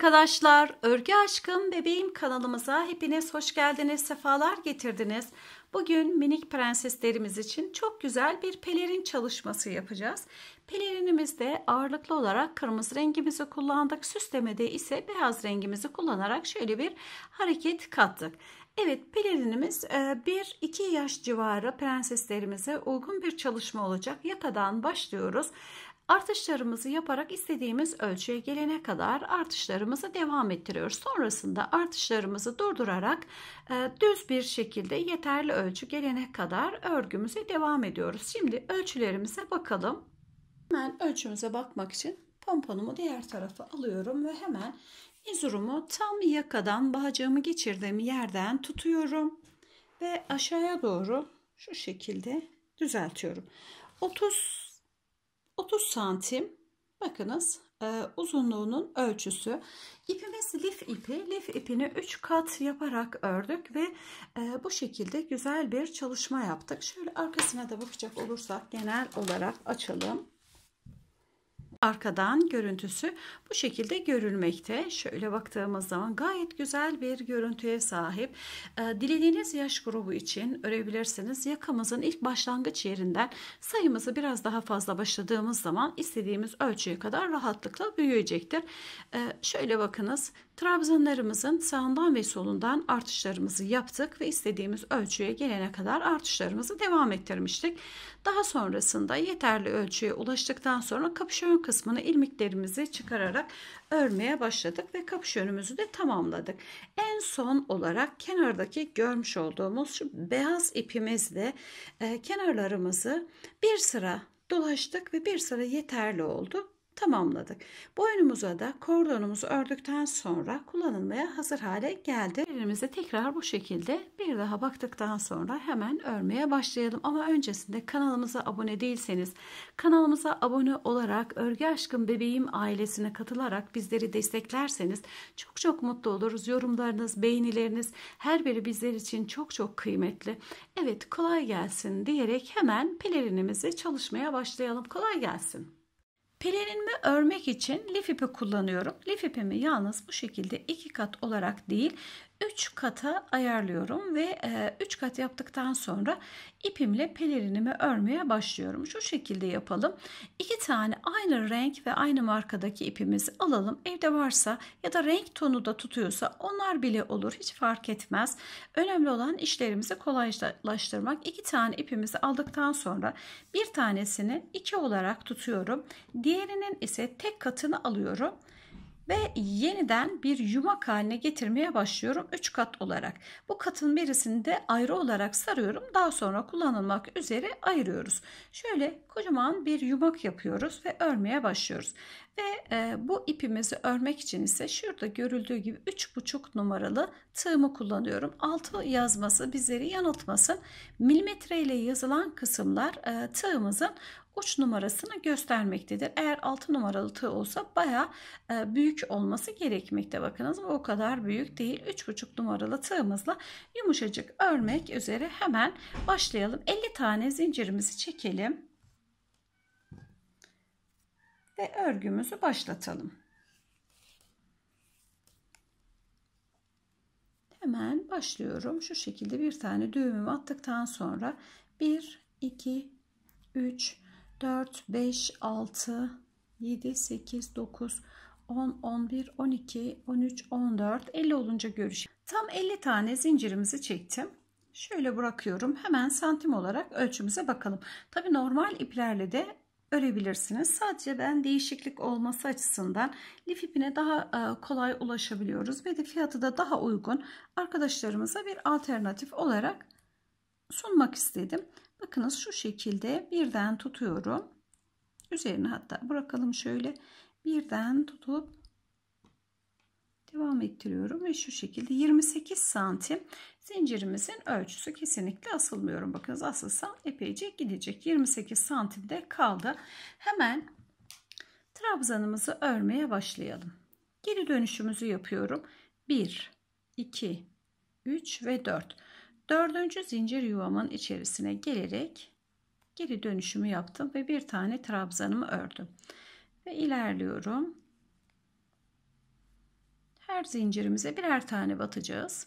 arkadaşlar, Örgü Aşkım Bebeğim kanalımıza hepiniz hoş geldiniz, sefalar getirdiniz. Bugün minik prenseslerimiz için çok güzel bir pelerin çalışması yapacağız. Pelerinimizde ağırlıklı olarak kırmızı rengimizi kullandık. Süslemede ise beyaz rengimizi kullanarak şöyle bir hareket kattık. Evet pelerinimiz 1-2 e, yaş civarı prenseslerimize uygun bir çalışma olacak. Yakadan başlıyoruz. Artışlarımızı yaparak istediğimiz ölçüye gelene kadar artışlarımızı devam ettiriyoruz. Sonrasında artışlarımızı durdurarak e, düz bir şekilde yeterli ölçü gelene kadar örgümüze devam ediyoruz. Şimdi ölçülerimize bakalım. Hemen ölçümüze bakmak için pomponumu diğer tarafa alıyorum ve hemen izurumu tam yakadan bağcığımı geçirdiğim yerden tutuyorum ve aşağıya doğru şu şekilde düzeltiyorum. 30 30 santim bakınız e, uzunluğunun ölçüsü. İpimiz lif ipi. Lif ipini 3 kat yaparak ördük ve e, bu şekilde güzel bir çalışma yaptık. Şöyle arkasına da bakacak olursak genel olarak açalım arkadan görüntüsü bu şekilde görülmekte. Şöyle baktığımız zaman gayet güzel bir görüntüye sahip. Ee, dilediğiniz yaş grubu için örebilirsiniz. Yakamızın ilk başlangıç yerinden sayımızı biraz daha fazla başladığımız zaman istediğimiz ölçüye kadar rahatlıkla büyüyecektir. Ee, şöyle bakınız trabzanlarımızın sağından ve solundan artışlarımızı yaptık ve istediğimiz ölçüye gelene kadar artışlarımızı devam ettirmiştik. Daha sonrasında yeterli ölçüye ulaştıktan sonra kapüşon kısmını ilmiklerimizi çıkararak örmeye başladık ve kapış önümüzü de tamamladık. En son olarak kenardaki görmüş olduğumuz şu beyaz ipimizle e, kenarlarımızı bir sıra dolaştık ve bir sıra yeterli oldu tamamladık. Boynumuza da kordonumuzu ördükten sonra kullanılmaya hazır hale geldi. Elimizi tekrar bu şekilde bir daha baktıktan sonra hemen örmeye başlayalım. Ama öncesinde kanalımıza abone değilseniz kanalımıza abone olarak Örgü Aşkım Bebeğim ailesine katılarak bizleri desteklerseniz çok çok mutlu oluruz. Yorumlarınız, beğenileriniz her biri bizler için çok çok kıymetli. Evet kolay gelsin diyerek hemen pelerinimizi çalışmaya başlayalım. Kolay gelsin. Pelerinimi örmek için lif ipi kullanıyorum. Lif ipimi yalnız bu şekilde iki kat olarak değil 3 kata ayarlıyorum ve 3 e, kat yaptıktan sonra ipimle pelerinimi örmeye başlıyorum. Şu şekilde yapalım. 2 tane aynı renk ve aynı markadaki ipimizi alalım. Evde varsa ya da renk tonu da tutuyorsa onlar bile olur. Hiç fark etmez. Önemli olan işlerimizi kolaylaştırmak. 2 tane ipimizi aldıktan sonra bir tanesini 2 olarak tutuyorum. Diğerinin ise tek katını alıyorum ve yeniden bir yumak haline getirmeye başlıyorum 3 kat olarak. Bu katın birisini de ayrı olarak sarıyorum. Daha sonra kullanılmak üzere ayırıyoruz. Şöyle kocaman bir yumak yapıyoruz ve örmeye başlıyoruz. Ve e, bu ipimizi örmek için ise şurada görüldüğü gibi 3,5 numaralı tığımı kullanıyorum. Altı yazması bizleri yanıltmasın. Milimetre ile yazılan kısımlar e, tığımızın uç numarasını göstermektedir. Eğer 6 numaralı tığ olsa baya e, büyük olması gerekmekte. Bakınız o kadar büyük değil. 3,5 numaralı tığımızla yumuşacık örmek üzere hemen başlayalım. 50 tane zincirimizi çekelim ve örgümüzü başlatalım. Hemen başlıyorum. Şu şekilde bir tane düğümümü attıktan sonra 1 2 3 4 5 6 7 8 9 10 11 12 13 14 50 olunca görüşelim. Tam 50 tane zincirimizi çektim. Şöyle bırakıyorum. Hemen santim olarak ölçümüze bakalım. Tabi normal iplerle de örebilirsiniz. Sadece ben değişiklik olması açısından lif ipine daha e, kolay ulaşabiliyoruz ve de fiyatı da daha uygun arkadaşlarımıza bir alternatif olarak sunmak istedim. Bakınız şu şekilde birden tutuyorum. Üzerine hatta bırakalım şöyle birden tutup devam ettiriyorum ve şu şekilde 28 santim zincirimizin ölçüsü kesinlikle asılmıyorum bakınız asılsam epeyce gidecek 28 santimde kaldı hemen trabzanımızı örmeye başlayalım geri dönüşümüzü yapıyorum 1 2 3 ve 4 dördüncü zincir yuvamın içerisine gelerek geri dönüşümü yaptım ve bir tane trabzanımı ördüm ve ilerliyorum her zincirimize birer tane batacağız.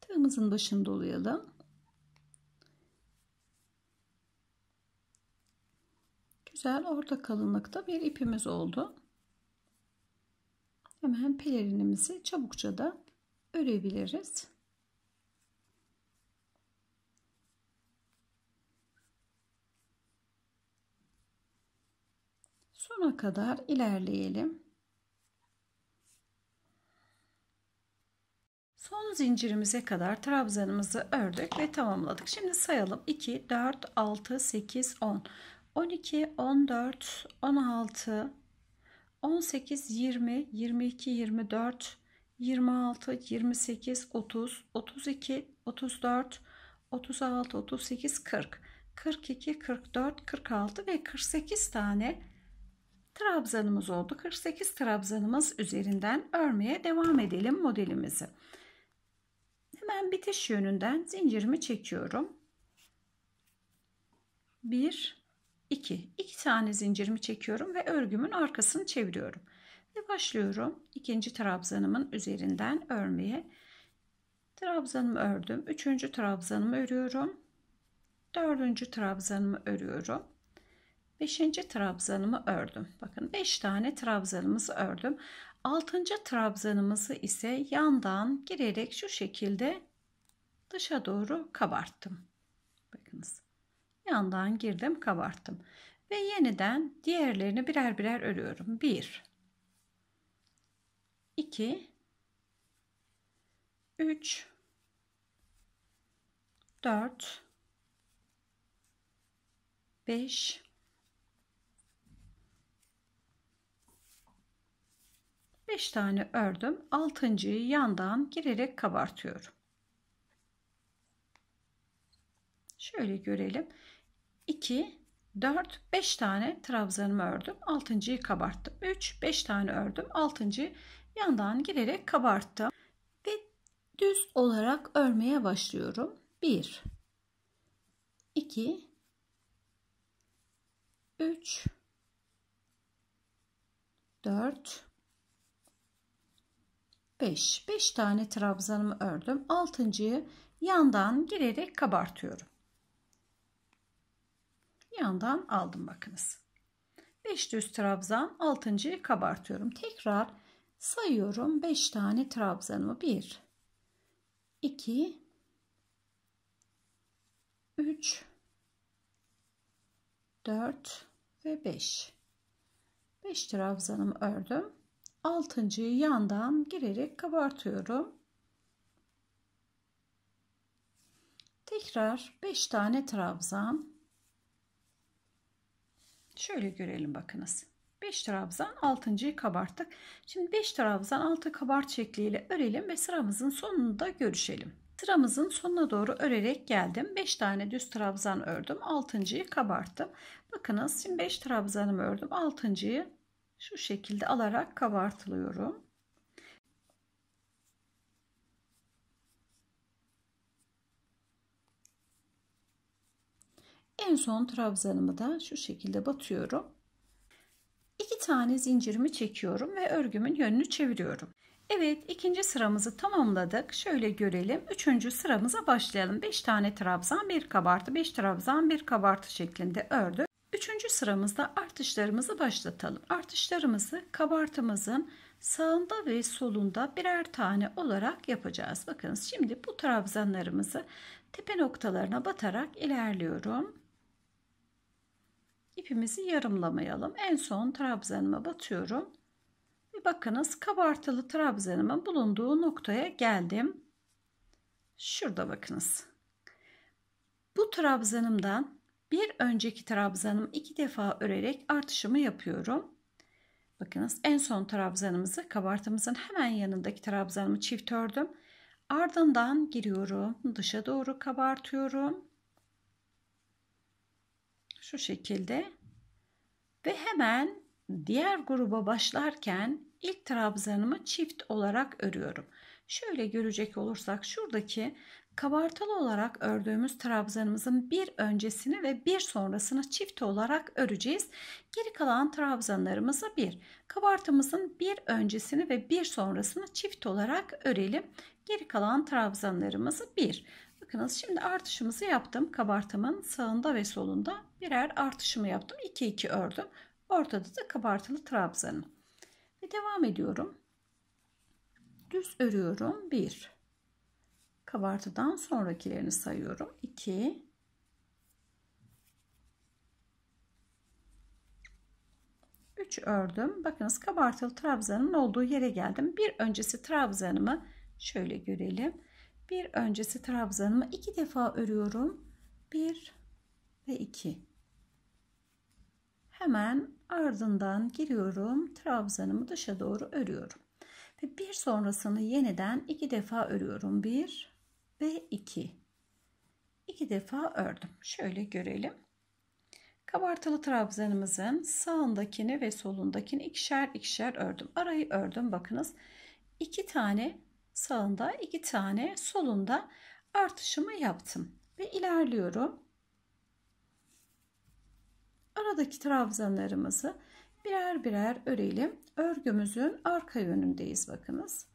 Tığımızın başını dolayalım. Güzel orta kalınlıkta bir ipimiz oldu. Hemen pelerinimizi çabukça da örebiliriz. Sona kadar ilerleyelim. zincirimize kadar trabzanımızı ördük ve tamamladık. Şimdi sayalım. 2, 4, 6, 8, 10, 12, 14, 16, 18, 20, 22, 24, 26, 28, 30, 32, 34, 36, 38, 40, 42, 44, 46 ve 48 tane trabzanımız oldu. 48 trabzanımız üzerinden örmeye devam edelim modelimizi. Hemen bitiş yönünden zincirimi çekiyorum. 1 2 2 tane zincirimi çekiyorum ve örgümün arkasını çeviriyorum. Ve başlıyorum ikinci trabzanımın üzerinden örmeye. Trabzanımı ördüm. Üçüncü trabzanımı örüyorum. Dördüncü trabzanımı örüyorum. Beşinci trabzanımı ördüm. Bakın beş tane trabzanımızı ördüm. Altıncı trabzanımızı ise yandan girerek şu şekilde dışa doğru kabarttım. Bakınız. Yandan girdim, kabarttım. Ve yeniden diğerlerini birer birer örüyorum. 1 2 3 4 5 5 tane ördüm. 6.yı yandan girerek kabartıyorum. Şöyle görelim. 2 4 5 tane trabzanımı ördüm. 6.yı kabarttım. 3 5 tane ördüm. 6.yı yandan girerek kabarttım ve düz olarak örmeye başlıyorum. 1 2 3 4 5. 5 tane trabzanımı ördüm. 6.yı yandan girerek kabartıyorum. Yandan aldım bakınız. 5 düz trabzan 6.yı kabartıyorum. Tekrar sayıyorum 5 tane trabzanımı. 1 2 3 4 ve 5. 5 trabzanımı ördüm altıncıyı yandan girerek kabartıyorum. Tekrar 5 tane trabzan. Şöyle görelim bakınız. 5 trabzan 6.yı kabarttık. Şimdi 5 trabzan 6 kabart şekliyle örelim ve sıramızın sonunda görüşelim. Sıramızın sonuna doğru örerek geldim. 5 tane düz trabzan ördüm. 6.yı kabarttım. Bakınız şimdi 5 trabzanımı ördüm. 6.yı şu şekilde alarak kabartılıyorum. En son trabzanımı da şu şekilde batıyorum. İki tane zincirimi çekiyorum ve örgümün yönünü çeviriyorum. Evet ikinci sıramızı tamamladık. Şöyle görelim. Üçüncü sıramıza başlayalım. Beş tane trabzan bir kabartı beş trabzan bir kabartı şeklinde ördük. Üçüncü sıramızda artışlarımızı başlatalım. Artışlarımızı kabartımızın sağında ve solunda birer tane olarak yapacağız. Bakınız, şimdi bu trabzanlarımızı tepe noktalarına batarak ilerliyorum. İpimizi yarımlamayalım. En son trabzanıma batıyorum. Ve bakınız kabartılı trabzanımın bulunduğu noktaya geldim. Şurada bakınız. Bu trabzanımdan bir önceki trabzanımı iki defa örerek artışımı yapıyorum. Bakınız en son trabzanımızı kabartımızın hemen yanındaki trabzanımı çift ördüm. Ardından giriyorum. Dışa doğru kabartıyorum. Şu şekilde. Ve hemen diğer gruba başlarken ilk trabzanımı çift olarak örüyorum. Şöyle görecek olursak şuradaki Kabartılı olarak ördüğümüz trabzanımızın bir öncesini ve bir sonrasını çift olarak öreceğiz. Geri kalan trabzanlarımızı bir. Kabartımızın bir öncesini ve bir sonrasını çift olarak örelim. Geri kalan trabzanlarımızı bir. Bakınız şimdi artışımızı yaptım. Kabartımın sağında ve solunda birer artışımı yaptım. 2 2 ördüm. Ortada da kabartılı trabzanım. Ve devam ediyorum. Düz örüyorum. 1 kabartıdan sonrakilerini sayıyorum. 2 3 ördüm. Bakınız kabartılı trabzanın olduğu yere geldim. Bir öncesi trabzanımı şöyle görelim. Bir öncesi trabzanımı iki defa örüyorum. 1 ve 2. Hemen ardından giriyorum. Trabzanımı dışa doğru örüyorum. Ve bir sonrasını yeniden iki defa örüyorum. 1 ve 2. 2 defa ördüm. Şöyle görelim. Kabartılı trabzanımızın sağındakini ve solundakini ikişer ikişer ördüm. Arayı ördüm bakınız. 2 tane sağında, 2 tane solunda artışımı yaptım ve ilerliyorum. Aradaki trabzanlarımızı birer birer örelim. Örgümüzün arka yönündeyiz bakınız.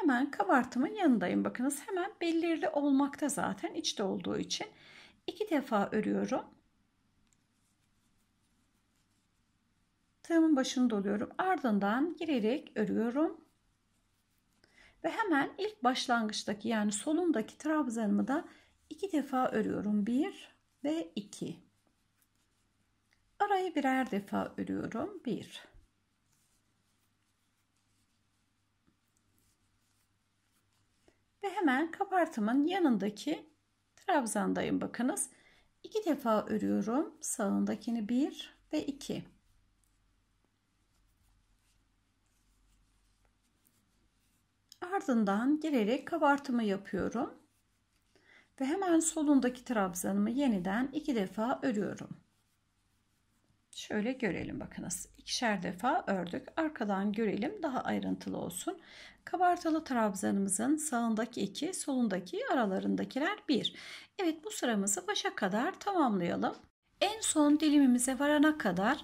Hemen kabartımın yanındayım. Bakınız hemen belirli olmakta zaten içte olduğu için. iki defa örüyorum. Tığımın başını doluyorum. Ardından girerek örüyorum. Ve hemen ilk başlangıçtaki yani solundaki trabzanımı da iki defa örüyorum. Bir ve iki. Arayı birer defa örüyorum. Bir. Ve hemen kapartımın yanındaki trabzandayım bakınız. İki defa örüyorum. Sağındakini bir ve iki. Ardından girerek kabartımı yapıyorum. Ve hemen solundaki trabzanımı yeniden iki defa örüyorum. Şöyle görelim bakınız. İkişer defa ördük. Arkadan görelim daha ayrıntılı olsun. Kabartılı trabzanımızın sağındaki 2, solundaki aralarındakiler 1. Evet bu sıramızı başa kadar tamamlayalım. En son dilimimize varana kadar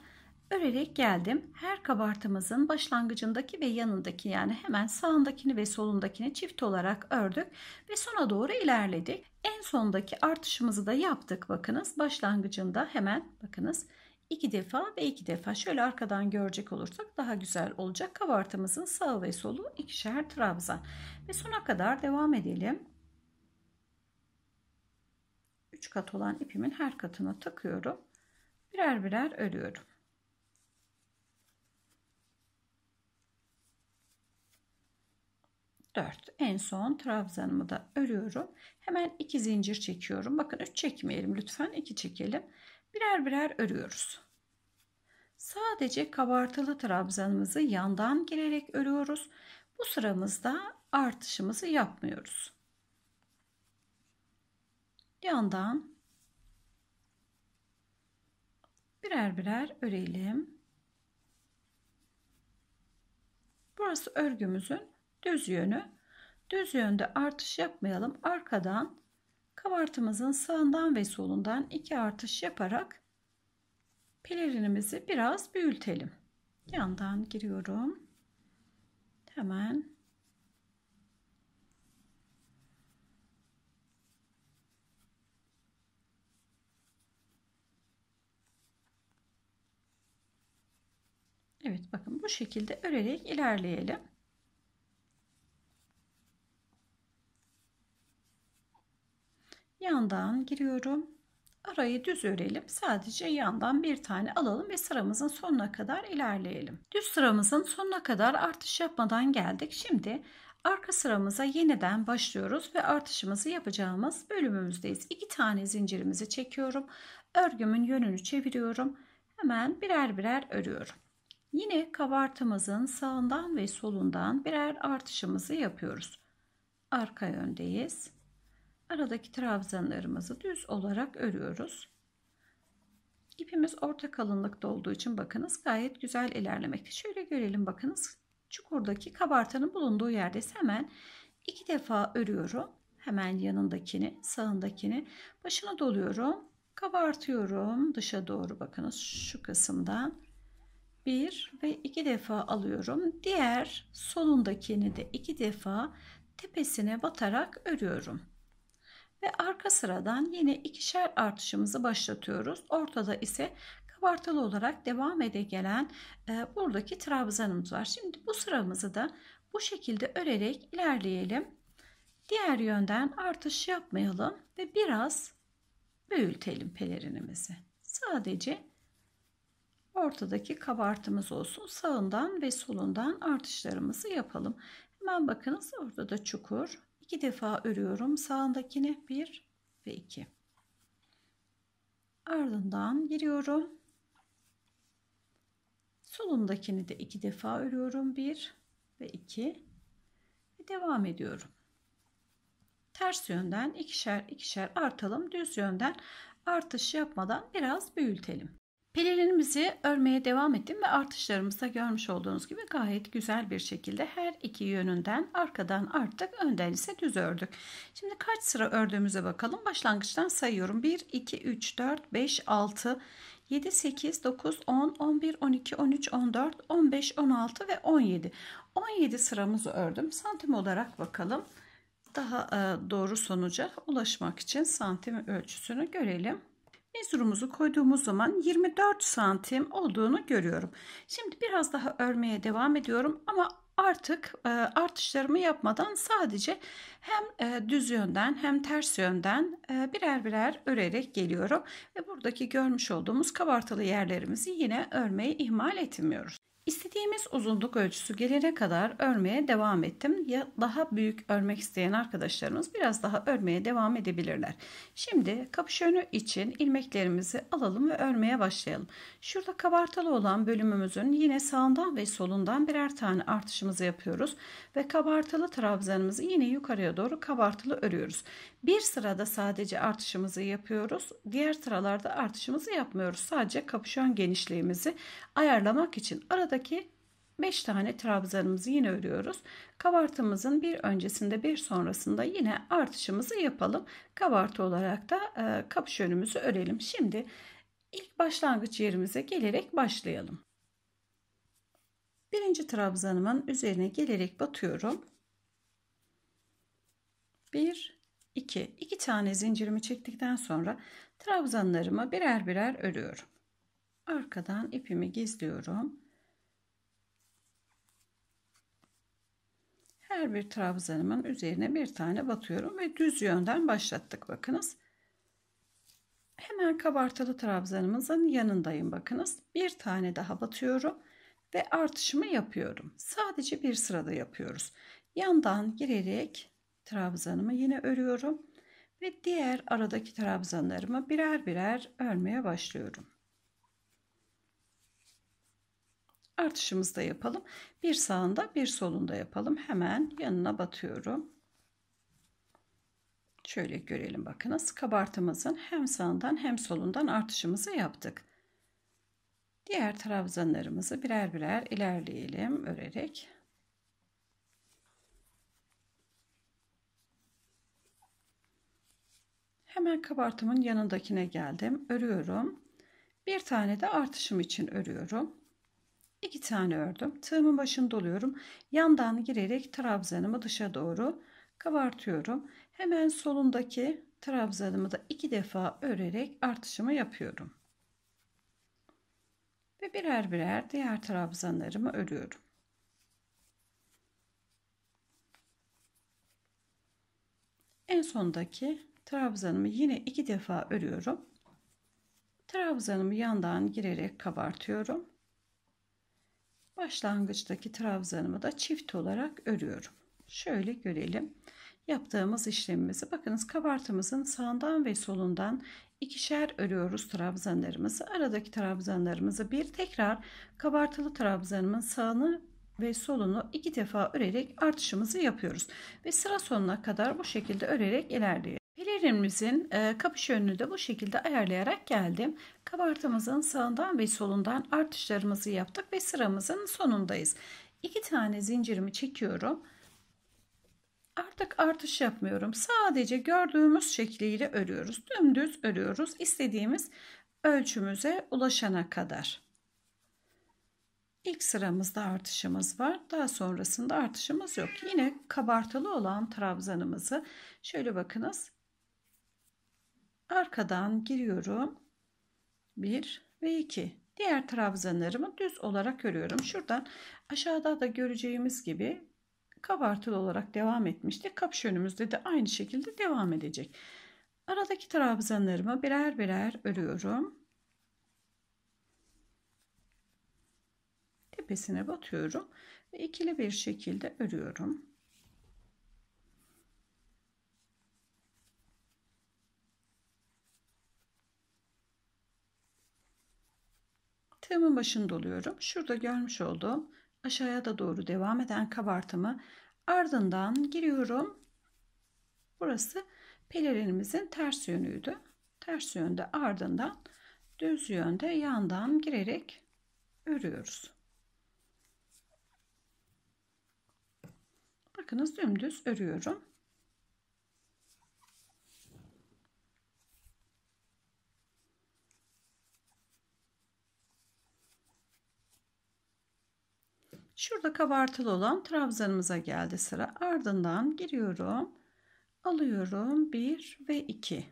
örerek geldim. Her kabartımızın başlangıcındaki ve yanındaki yani hemen sağındakini ve solundakini çift olarak ördük ve sona doğru ilerledik. En sondaki artışımızı da yaptık bakınız. Başlangıcında hemen bakınız iki defa ve iki defa şöyle arkadan görecek olursak daha güzel olacak. Kabartımızın sağ ve solu ikişer trabzan ve sona kadar devam edelim. 3 kat olan ipimin her katına takıyorum. Birer birer örüyorum. Dört. En son trabzanımı da örüyorum. Hemen iki zincir çekiyorum. Bakın üç çekmeyelim lütfen iki çekelim birer birer örüyoruz. Sadece kabartılı trabzanımızı yandan girerek örüyoruz. Bu sıramızda artışımızı yapmıyoruz. Yandan birer birer örelim. Burası örgümüzün düz yönü. Düz yönde artış yapmayalım. Arkadan kabartımızın sağından ve solundan iki artış yaparak pelerinimizi biraz büyütelim. Yandan giriyorum. Hemen Evet bakın bu şekilde örerek ilerleyelim. yandan giriyorum. Arayı düz örelim. Sadece yandan bir tane alalım ve sıramızın sonuna kadar ilerleyelim. Düz sıramızın sonuna kadar artış yapmadan geldik. Şimdi arka sıramıza yeniden başlıyoruz ve artışımızı yapacağımız bölümümüzdeyiz. İki tane zincirimizi çekiyorum. Örgümün yönünü çeviriyorum. Hemen birer birer örüyorum. Yine kabartımızın sağından ve solundan birer artışımızı yapıyoruz. Arka yöndeyiz aradaki trabzanlarımızı düz olarak örüyoruz. İpimiz orta kalınlıkta olduğu için bakınız gayet güzel ilerlemekte. Şöyle görelim bakınız çukurdaki kabartanın bulunduğu yerde hemen iki defa örüyorum. Hemen yanındakini, sağındakini başına doluyorum. Kabartıyorum dışa doğru bakınız şu kısımdan. Bir ve iki defa alıyorum. Diğer solundakini de iki defa tepesine batarak örüyorum ve arka sıradan yine ikişer artışımızı başlatıyoruz. Ortada ise kabartılı olarak devam ede gelen e, buradaki trabzanımız var. Şimdi bu sıramızı da bu şekilde örerek ilerleyelim. Diğer yönden artış yapmayalım ve biraz büyütelim pelerinimizi. Sadece ortadaki kabartımız olsun. Sağından ve solundan artışlarımızı yapalım. Hemen bakınız orada da çukur iki defa örüyorum. Sağındakini 1 ve 2. Ardından giriyorum. Solundakini de iki defa örüyorum. 1 ve 2 ve devam ediyorum. Ters yönden ikişer ikişer artalım. Düz yönden artış yapmadan biraz büyütelim. Pelerinimizi örmeye devam ettim ve artışlarımızda görmüş olduğunuz gibi gayet güzel bir şekilde her iki yönünden arkadan arttık önden ise düz ördük. Şimdi kaç sıra ördüğümüze bakalım. Başlangıçtan sayıyorum. 1, 2, 3, 4, 5, 6, 7, 8, 9, 10, 11, 12, 13, 14, 15, 16 ve 17. 17 sıramızı ördüm. Santim olarak bakalım. Daha e, doğru sonuca ulaşmak için santim ölçüsünü görelim. Mezurumuzu koyduğumuz zaman 24 santim olduğunu görüyorum. Şimdi biraz daha örmeye devam ediyorum ama artık e, artışlarımı yapmadan sadece hem e, düz yönden hem ters yönden e, birer birer örerek geliyorum. Ve buradaki görmüş olduğumuz kabartılı yerlerimizi yine örmeyi ihmal etmiyoruz. İstediğimiz uzunluk ölçüsü gelene kadar örmeye devam ettim. Ya daha büyük örmek isteyen arkadaşlarımız biraz daha örmeye devam edebilirler. Şimdi kapüşonu için ilmeklerimizi alalım ve örmeye başlayalım. Şurada kabartalı olan bölümümüzün yine sağından ve solundan birer tane artışımızı yapıyoruz ve kabartılı trabzanımızı yine yukarıya doğru kabartılı örüyoruz. Bir sırada sadece artışımızı yapıyoruz. Diğer sıralarda artışımızı yapmıyoruz. Sadece kapüşon genişliğimizi ayarlamak için arada taraftaki 5 tane trabzanımızı yine örüyoruz. Kabartımızın bir öncesinde bir sonrasında yine artışımızı yapalım. Kabartı olarak da e, kapış önümüzü örelim. Şimdi ilk başlangıç yerimize gelerek başlayalım. Birinci trabzanımın üzerine gelerek batıyorum. 1 2 2 tane zincirimi çektikten sonra trabzanlarımı birer birer örüyorum. Arkadan ipimi gizliyorum Her bir trabzanımın üzerine bir tane batıyorum ve düz yönden başlattık bakınız. Hemen kabartılı trabzanımızın yanındayım bakınız. Bir tane daha batıyorum ve artışımı yapıyorum. Sadece bir sırada yapıyoruz. Yandan girerek trabzanımı yine örüyorum ve diğer aradaki trabzanlarımı birer birer örmeye başlıyorum. artışımızı da yapalım. Bir sağında bir solunda yapalım. Hemen yanına batıyorum. Şöyle görelim bakınız. Kabartımızın hem sağından hem solundan artışımızı yaptık. Diğer trabzanlarımızı birer birer ilerleyelim örerek. Hemen kabartımın yanındakine geldim. Örüyorum. Bir tane de artışım için örüyorum. 2 tane ördüm. Tığımın başını doluyorum. Yandan girerek trabzanımı dışa doğru kabartıyorum. Hemen solundaki trabzanımı da iki defa örerek artışımı yapıyorum. Ve birer birer diğer trabzanlarımı örüyorum. En sondaki trabzanımı yine iki defa örüyorum. Trabzanımı yandan girerek kabartıyorum Başlangıçtaki trabzanımı da çift olarak örüyorum. Şöyle görelim. Yaptığımız işlemimizi bakınız kabartımızın sağından ve solundan ikişer örüyoruz trabzanlarımızı. Aradaki trabzanlarımızı bir tekrar kabartılı trabzanımın sağını ve solunu iki defa örerek artışımızı yapıyoruz. Ve sıra sonuna kadar bu şekilde örerek ilerliyoruz. Pelerimizin e, kapış yönünü de bu şekilde ayarlayarak geldim. Kabartımızın sağından ve solundan artışlarımızı yaptık ve sıramızın sonundayız. 2 tane zincirimi çekiyorum. Artık artış yapmıyorum. Sadece gördüğümüz şekliyle örüyoruz. Dümdüz örüyoruz. İstediğimiz ölçümüze ulaşana kadar. İlk sıramızda artışımız var. Daha sonrasında artışımız yok. Yine kabartılı olan trabzanımızı şöyle bakınız. Arkadan giriyorum. 1 ve 2. Diğer trabzanlarımı düz olarak örüyorum. Şuradan aşağıda da göreceğimiz gibi kabartılı olarak devam etmişti. Kapşonumuzda da aynı şekilde devam edecek. Aradaki trabzanlarımı birer birer örüyorum. Tepesine batıyorum ve ikili bir şekilde örüyorum. Tığımın başını doluyorum. Şurada görmüş olduğum aşağıya da doğru devam eden kabartımı ardından giriyorum. Burası pelerinimizin ters yönüydü. Ters yönde ardından düz yönde yandan girerek örüyoruz. Bakınız dümdüz örüyorum. Şurada kabartılı olan trabzanımıza geldi sıra. Ardından giriyorum. Alıyorum 1 ve 2.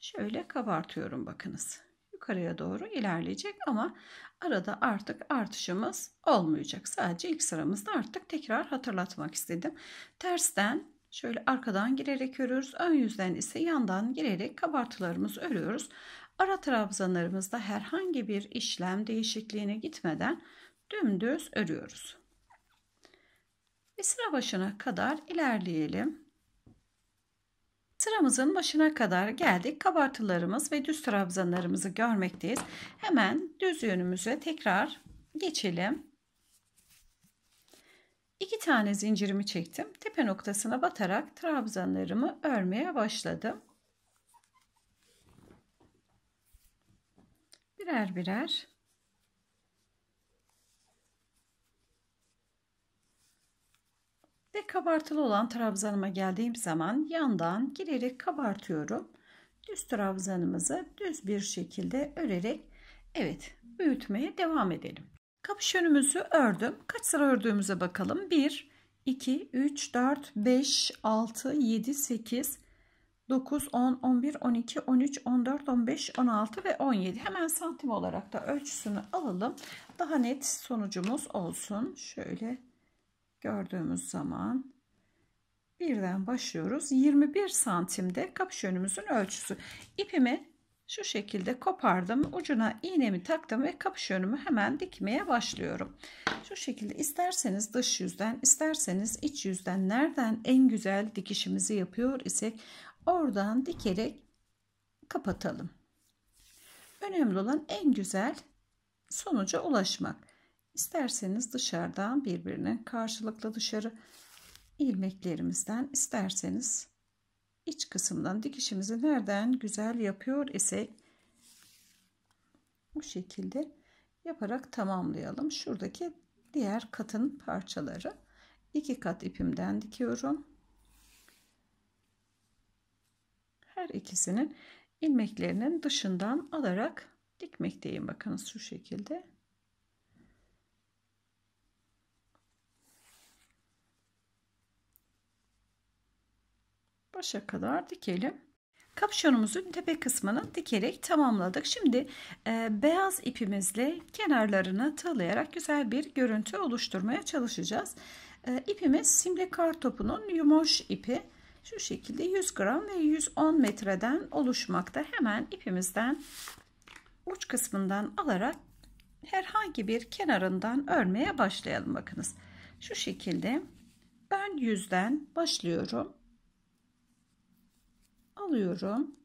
Şöyle kabartıyorum bakınız. Yukarıya doğru ilerleyecek ama arada artık artışımız olmayacak. Sadece ilk sıramızda artık tekrar hatırlatmak istedim. Tersten şöyle arkadan girerek örüyoruz. Ön yüzden ise yandan girerek kabartılarımızı örüyoruz. Ara trabzanlarımızda herhangi bir işlem değişikliğine gitmeden dümdüz örüyoruz. Ve sıra başına kadar ilerleyelim. Sıramızın başına kadar geldik. Kabartılarımız ve düz trabzanlarımızı görmekteyiz. Hemen düz yönümüze tekrar geçelim. İki tane zincirimi çektim. Tepe noktasına batarak trabzanlarımı örmeye başladım. Birer birer ve kabartılı olan trabzanıma geldiğim zaman yandan girerek kabartıyorum. Düz trabzanımızı düz bir şekilde örerek evet büyütmeye devam edelim. Kapüşonumuzu ördüm. Kaç sıra ördüğümüze bakalım. 1, 2, 3, 4, 5, 6, 7, 8, 9, 10, 11, 12, 13, 14, 15, 16 ve 17. Hemen santim olarak da ölçüsünü alalım. Daha net sonucumuz olsun. Şöyle gördüğümüz zaman birden başlıyoruz 21 santimde kapış önümüzün ölçüsü ipimi şu şekilde kopardım ucuna iğnemi taktım ve kapış önümü hemen dikmeye başlıyorum şu şekilde isterseniz dış yüzden isterseniz iç yüzden nereden en güzel dikişimizi yapıyor isek oradan dikerek kapatalım önemli olan en güzel sonuca ulaşmak İsterseniz dışarıdan birbirine karşılıklı dışarı ilmeklerimizden isterseniz iç kısımdan dikişimizi nereden güzel yapıyor isek bu şekilde yaparak tamamlayalım. Şuradaki diğer katın parçaları iki kat ipimden dikiyorum. Her ikisinin ilmeklerinin dışından alarak dikmekteyim. Bakınız şu şekilde. başa kadar dikelim. Kapşonumuzun tepe kısmını dikerek tamamladık. Şimdi e, beyaz ipimizle kenarlarını tığlayarak güzel bir görüntü oluşturmaya çalışacağız. E, ipimiz simli kar topunun yumoş ipi. Şu şekilde 100 gram ve 110 metreden oluşmakta. Hemen ipimizden uç kısmından alarak herhangi bir kenarından örmeye başlayalım. Bakınız şu şekilde ön yüzden başlıyorum alıyorum.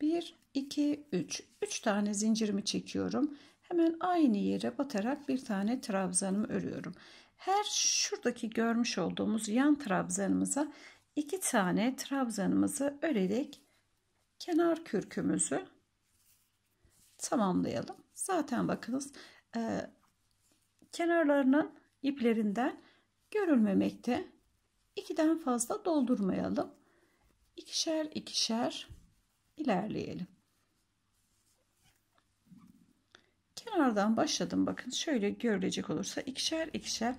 1, 2, 3. 3 tane zincirimi çekiyorum. Hemen aynı yere batarak bir tane trabzanımı örüyorum. Her şuradaki görmüş olduğumuz yan trabzanımıza iki tane trabzanımızı örerek kenar kürkümüzü tamamlayalım. Zaten bakınız e, kenarlarının iplerinden görülmemekte. İkiden fazla doldurmayalım ikişer ikişer ilerleyelim. Kenardan başladım. Bakın şöyle görülecek olursa ikişer ikişer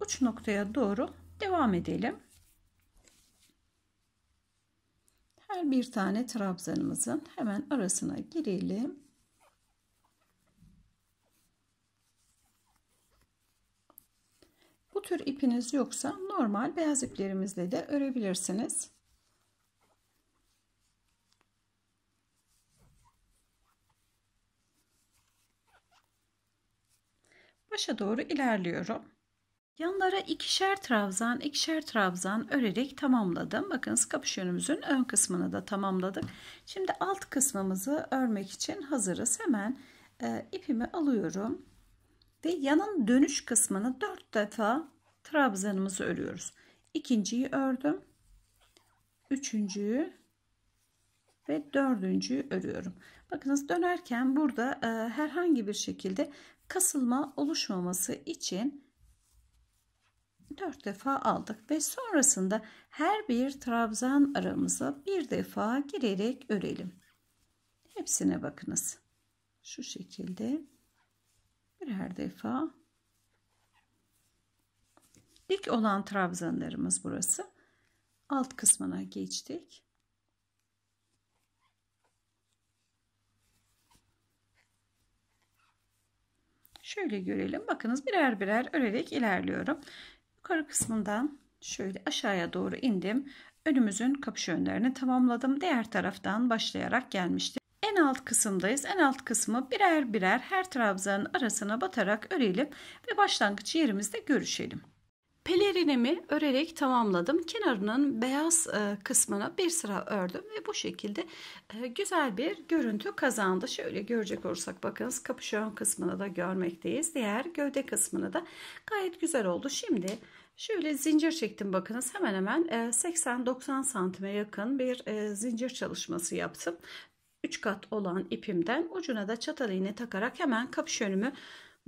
uç noktaya doğru devam edelim. Her bir tane trabzanımızın hemen arasına girelim. Bu tür ipiniz yoksa normal beyaz iplerimizle de örebilirsiniz. başa doğru ilerliyorum. Yanlara ikişer trabzan, ikişer trabzan örerek tamamladım. Bakınız kapüşonumuzun ön kısmını da tamamladık. Şimdi alt kısmımızı örmek için hazırız. Hemen e, ipimi alıyorum ve yanın dönüş kısmını dört defa trabzanımızı örüyoruz. İkinciyi ördüm. Üçüncüyü ve dördüncüyü örüyorum. Bakınız dönerken burada e, herhangi bir şekilde kasılma oluşmaması için 4 defa aldık ve sonrasında her bir trabzan aramıza bir defa girerek örelim. Hepsine bakınız. Şu şekilde birer defa dik olan trabzanlarımız burası. Alt kısmına geçtik. Şöyle görelim. Bakınız birer birer örerek ilerliyorum. Yukarı kısmından şöyle aşağıya doğru indim. Önümüzün kapış önlerini tamamladım. Diğer taraftan başlayarak gelmiştim. En alt kısımdayız. En alt kısmı birer birer her trabzanın arasına batarak örelim ve başlangıç yerimizde görüşelim. Pelerinimi örerek tamamladım. Kenarının beyaz e, kısmını bir sıra ördüm ve bu şekilde e, güzel bir görüntü kazandı. Şöyle görecek olursak bakınız kapüşon kısmını da görmekteyiz. Diğer gövde kısmını da gayet güzel oldu. Şimdi Şöyle zincir çektim bakınız hemen hemen 80-90 e, santime yakın bir zincir çalışması yaptım. 3 kat olan ipimden ucuna da çatal iğne takarak hemen kapşönümü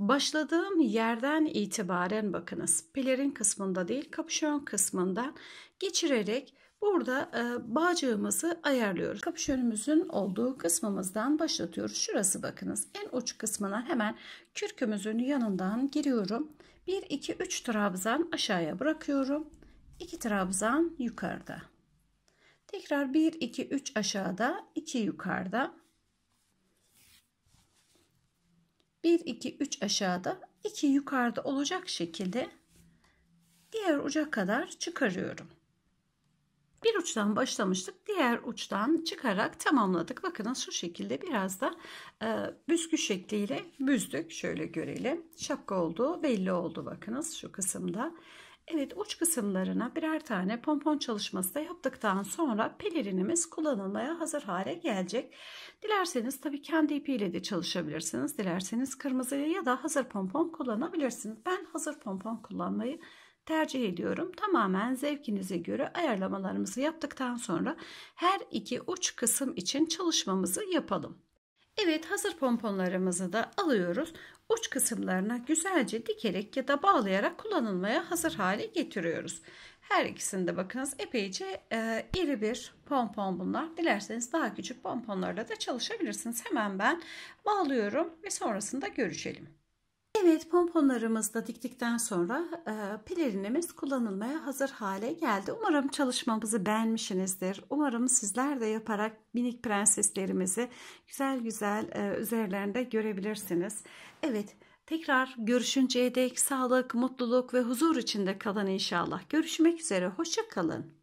Başladığım yerden itibaren bakınız pelerin kısmında değil kapüşon kısmından geçirerek burada e, bağcığımızı ayarlıyoruz. Kapüşonumuzun olduğu kısmımızdan başlatıyoruz. Şurası bakınız en uç kısmına hemen kürkümüzün yanından giriyorum. 1, 2, 3 trabzan aşağıya bırakıyorum. 2 trabzan yukarıda. Tekrar 1, 2, 3 aşağıda 2 yukarıda. 1, 2, 3 aşağıda 2 yukarıda olacak şekilde diğer uca kadar çıkarıyorum. Bir uçtan başlamıştık. Diğer uçtan çıkarak tamamladık. Bakın şu şekilde biraz da e, büskü şekliyle büzdük. Şöyle görelim. Şapka oldu, belli oldu bakınız şu kısımda. Evet uç kısımlarına birer tane pompon çalışması da yaptıktan sonra pelerinimiz kullanılmaya hazır hale gelecek. Dilerseniz tabi kendi ipiyle de çalışabilirsiniz. Dilerseniz kırmızıya ya da hazır pompon kullanabilirsiniz. Ben hazır pompon kullanmayı tercih ediyorum. Tamamen zevkinize göre ayarlamalarımızı yaptıktan sonra her iki uç kısım için çalışmamızı yapalım. Evet hazır pomponlarımızı da alıyoruz. Uç kısımlarına güzelce dikerek ya da bağlayarak kullanılmaya hazır hale getiriyoruz. Her ikisinde bakınız epeyce e, iri bir pompon bunlar. Dilerseniz daha küçük pomponlarla da çalışabilirsiniz. Hemen ben bağlıyorum ve sonrasında görüşelim. Evet pomponlarımızı da diktikten sonra e, pelerinimiz kullanılmaya hazır hale geldi. Umarım çalışmamızı beğenmişsinizdir. Umarım sizler de yaparak minik prenseslerimizi güzel güzel e, üzerlerinde görebilirsiniz. Evet tekrar görüşünceye dek sağlık, mutluluk ve huzur içinde kalın inşallah. Görüşmek üzere, hoşça kalın.